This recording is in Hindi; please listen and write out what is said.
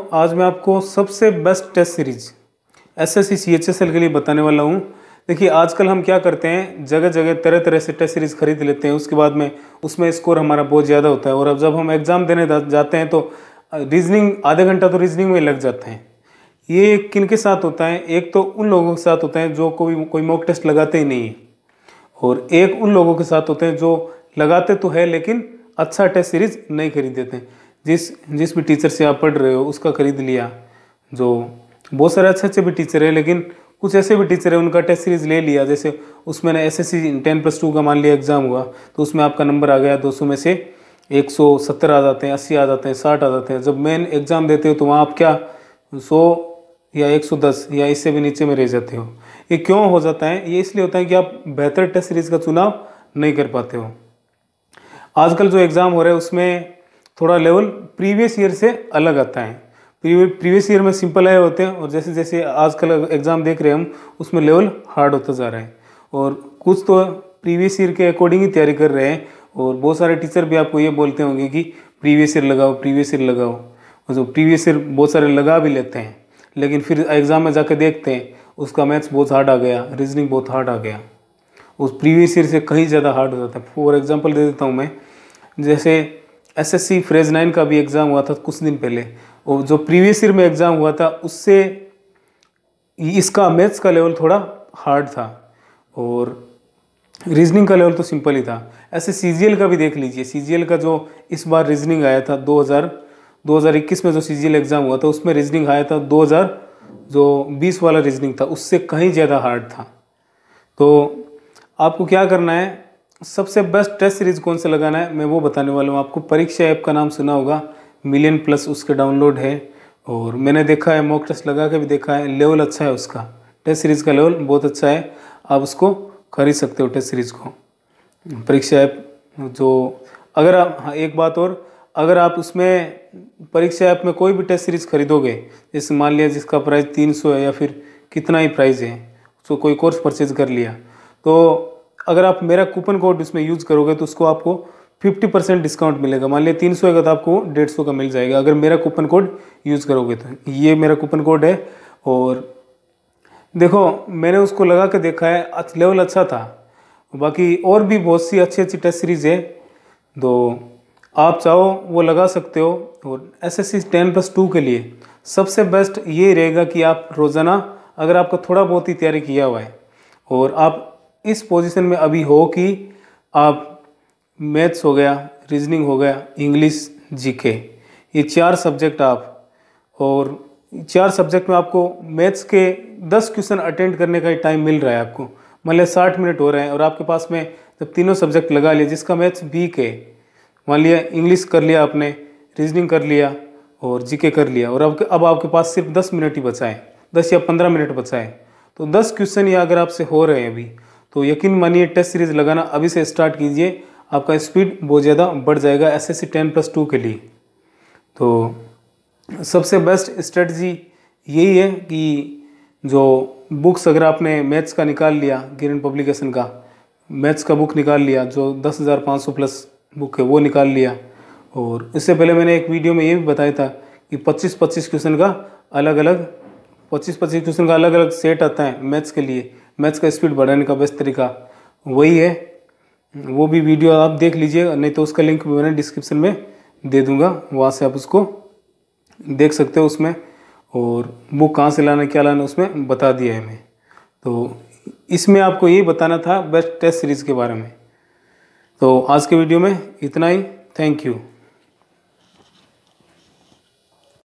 आज मैं आपको सबसे best test series S S C के लिए बताने वाला हूँ देखिए आजकल हम क्या करते हैं जगह जगह तरह तरह से टेस्ट सीरीज़ खरीद लेते हैं उसके बाद में उसमें स्कोर हमारा बहुत ज़्यादा होता है और अब जब हम एग्ज़ाम देने जाते हैं तो रीजनिंग आधे घंटा तो रीजनिंग में लग जाते हैं ये किन के साथ होता है एक तो उन लोगों के साथ होता है जो कोई कोई मॉक टेस्ट लगाते ही नहीं है और एक उन लोगों के साथ होते हैं जो लगाते तो है लेकिन अच्छा टेस्ट सीरीज़ नहीं खरीद देते हैं जिस जिस भी टीचर से आप पढ़ रहे हो उसका खरीद लिया जो बहुत सारे अच्छे अच्छे भी टीचर है लेकिन कुछ ऐसे भी टीचर है उनका टेस्ट सीरीज ले लिया जैसे उसमें S S C ten plus two का मान लिया एग्ज़ाम हुआ तो उसमें आपका नंबर आ गया दो सौ में से एक सौ सत्तर आ जाते हैं अस्सी आ जाते हैं साठ आ जाते हैं जब मेन एग्ज़ाम देते हो तो वहाँ आप क्या सौ या एक सौ दस या इससे भी नीचे में रह जाते हो ये क्यों हो जाता है ये इसलिए होता है कि आप बेहतर टेस्ट सीरीज़ का चुनाव नहीं कर पाते हो आजकल जो एग्ज़ाम हो रहे हैं उसमें थोड़ा लेवल प्रीवियस ईयर से अलग आता है प्रीवियस ईयर में सिंपल आए होते हैं और जैसे जैसे आजकल एग्ज़ाम देख रहे हैं हम उसमें लेवल हार्ड होता जा रहा है और कुछ तो प्रीवियस ईयर के अकॉर्डिंग ही तैयारी कर रहे हैं और बहुत सारे टीचर भी आपको ये बोलते होंगे कि प्रीवियस ईयर लगाओ प्रीवियस ईयर लगाओ और जो प्रीवियस ईयर बहुत सारे लगा भी लेते हैं लेकिन फिर एग्ज़ाम में जाकर देखते हैं उसका मैथ्स बहुत हार्ड आ गया रीजनिंग बहुत हार्ड आ गया उस प्रीवियस ईयर से कहीं ज़्यादा हार्ड हो जाता है फॉर एग्ज़ाम्पल दे देता हूँ मैं जैसे एसएससी फ्रेज नाइन का भी एग्ज़ाम हुआ था कुछ दिन पहले और जो प्रीवियस ईयर में एग्ज़ाम हुआ था उससे इसका मैथ्स का लेवल थोड़ा हार्ड था और रीजनिंग का लेवल तो सिंपल ही था ऐसे सी का भी देख लीजिए सी का जो इस बार रीजनिंग आया था 2000 2021 में जो सी एग्ज़ाम हुआ था उसमें रीजनिंग आया था 2000 जो 20 वाला रीजनिंग था उससे कहीं ज़्यादा हार्ड था तो आपको क्या करना है सबसे बेस्ट टेस्ट सीरीज कौन सा लगाना है मैं वो बताने वाला हूँ आपको परीक्षा ऐप का नाम सुना होगा मिलियन प्लस उसके डाउनलोड है और मैंने देखा है मॉक टेस्ट लगा के भी देखा है लेवल अच्छा है उसका टेस्ट सीरीज़ का लेवल बहुत अच्छा है आप उसको खरीद सकते हो टेस्ट सीरीज़ को परीक्षा ऐप जो अगर आप हाँ, एक बात और अगर आप उसमें परीक्षा ऐप में कोई भी टेस्ट सीरीज़ खरीदोगे जैसे मान लिया जिसका प्राइस तीन सौ है या फिर कितना ही प्राइस है उसको कोई कोर्स परचेज कर लिया तो अगर आप मेरा कूपन कोड इसमें यूज़ करोगे तो उसको आपको 50 परसेंट डिस्काउंट मिलेगा मान लिया तीन सौ का तो आपको डेढ़ सौ का मिल जाएगा अगर मेरा कूपन कोड यूज़ करोगे तो ये मेरा कूपन कोड है और देखो मैंने उसको लगा के देखा है लेवल अच्छा था बाकी और भी बहुत सी अच्छी अच्छी टेस्ट सीरीज़ है तो आप चाहो वो लगा सकते हो और S S C ten plus two के लिए सबसे बेस्ट ये रहेगा कि आप रोज़ाना अगर आपका थोड़ा बहुत ही तैयारी किया हुआ है और आप इस पोजीशन में अभी हो कि आप मैथ्स हो गया रीजनिंग हो गया इंग्लिश जीके ये चार सब्जेक्ट आप और चार सब्जेक्ट में आपको मैथ्स के दस क्वेश्चन अटेंड करने का टाइम मिल रहा है आपको मान लिया साठ मिनट हो रहे हैं और आपके पास में जब तीनों सब्जेक्ट लगा लिए जिसका मैथ्स बी के मान लिया इंग्लिश कर लिया आपने रीजनिंग कर लिया और जीके कर लिया और अब अब आपके पास सिर्फ दस मिनट ही बचाएँ दस या पंद्रह मिनट बचाएँ तो दस क्वेश्चन ये अगर आपसे हो रहे हैं अभी तो यकीन मानिए टेस्ट सीरीज़ लगाना अभी से स्टार्ट कीजिए आपका स्पीड बहुत ज़्यादा बढ़ जाएगा S S C ten plus two के लिए तो सबसे बेस्ट स्ट्रेटजी यही है कि जो बुक्स अगर आपने मैथ्स का निकाल लिया गिरन पब्लिकेशन का मैथ्स का बुक निकाल लिया जो दस हज़ार पाँच सौ प्लस बुक है वो निकाल लिया और इससे पहले मैंने एक वीडियो में ये भी बताया था कि पच्चीस पच्चीस क्वेश्चन का अलग अलग पच्चीस पच्चीस क्वेश्चन का अलग अलग सेट आता है मैथ्स के लिए मैथ्स का स्पीड बढ़ाने का बेस्ट तरीका वही है वो भी वीडियो आप देख लीजिए नहीं तो उसका लिंक मैंने डिस्क्रिप्शन में दे दूंगा वहाँ से आप उसको देख सकते हो उसमें और बुक कहाँ से लाना क्या लाना उसमें बता दिया है मैं तो इसमें आपको यही बताना था बेस्ट टेस्ट सीरीज़ के बारे में तो आज के वीडियो में इतना ही थैंक यू